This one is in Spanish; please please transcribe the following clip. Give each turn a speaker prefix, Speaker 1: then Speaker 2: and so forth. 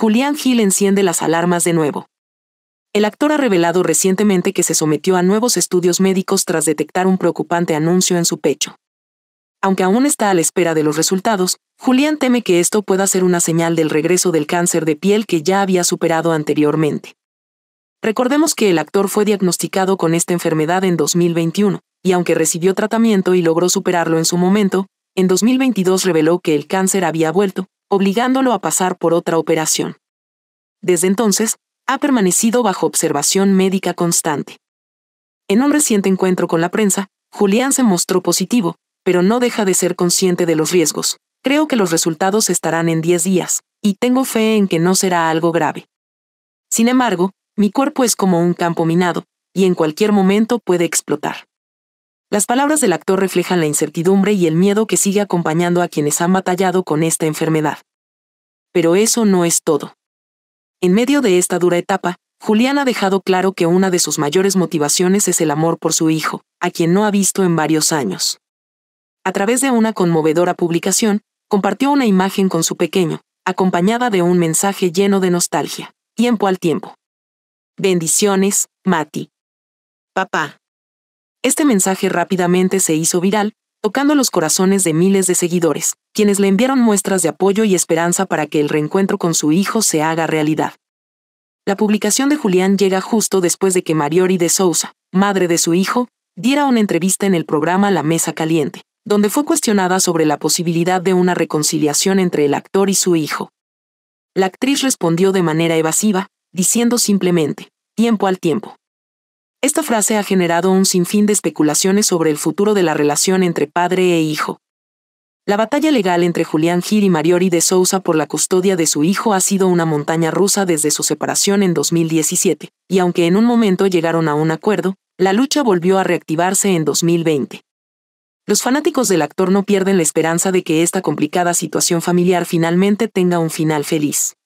Speaker 1: Julián Gil enciende las alarmas de nuevo. El actor ha revelado recientemente que se sometió a nuevos estudios médicos tras detectar un preocupante anuncio en su pecho. Aunque aún está a la espera de los resultados, Julián teme que esto pueda ser una señal del regreso del cáncer de piel que ya había superado anteriormente. Recordemos que el actor fue diagnosticado con esta enfermedad en 2021, y aunque recibió tratamiento y logró superarlo en su momento, en 2022 reveló que el cáncer había vuelto, obligándolo a pasar por otra operación. Desde entonces, ha permanecido bajo observación médica constante. En un reciente encuentro con la prensa, Julián se mostró positivo, pero no deja de ser consciente de los riesgos. Creo que los resultados estarán en 10 días, y tengo fe en que no será algo grave. Sin embargo, mi cuerpo es como un campo minado, y en cualquier momento puede explotar. Las palabras del actor reflejan la incertidumbre y el miedo que sigue acompañando a quienes han batallado con esta enfermedad. Pero eso no es todo. En medio de esta dura etapa, Julián ha dejado claro que una de sus mayores motivaciones es el amor por su hijo, a quien no ha visto en varios años. A través de una conmovedora publicación, compartió una imagen con su pequeño, acompañada de un mensaje lleno de nostalgia. Tiempo al tiempo. Bendiciones, Mati. Papá. Este mensaje rápidamente se hizo viral, tocando los corazones de miles de seguidores, quienes le enviaron muestras de apoyo y esperanza para que el reencuentro con su hijo se haga realidad. La publicación de Julián llega justo después de que Mariori de Sousa, madre de su hijo, diera una entrevista en el programa La Mesa Caliente, donde fue cuestionada sobre la posibilidad de una reconciliación entre el actor y su hijo. La actriz respondió de manera evasiva, diciendo simplemente, tiempo al tiempo, esta frase ha generado un sinfín de especulaciones sobre el futuro de la relación entre padre e hijo. La batalla legal entre Julián Gir y Mariori de Sousa por la custodia de su hijo ha sido una montaña rusa desde su separación en 2017, y aunque en un momento llegaron a un acuerdo, la lucha volvió a reactivarse en 2020. Los fanáticos del actor no pierden la esperanza de que esta complicada situación familiar finalmente tenga un final feliz.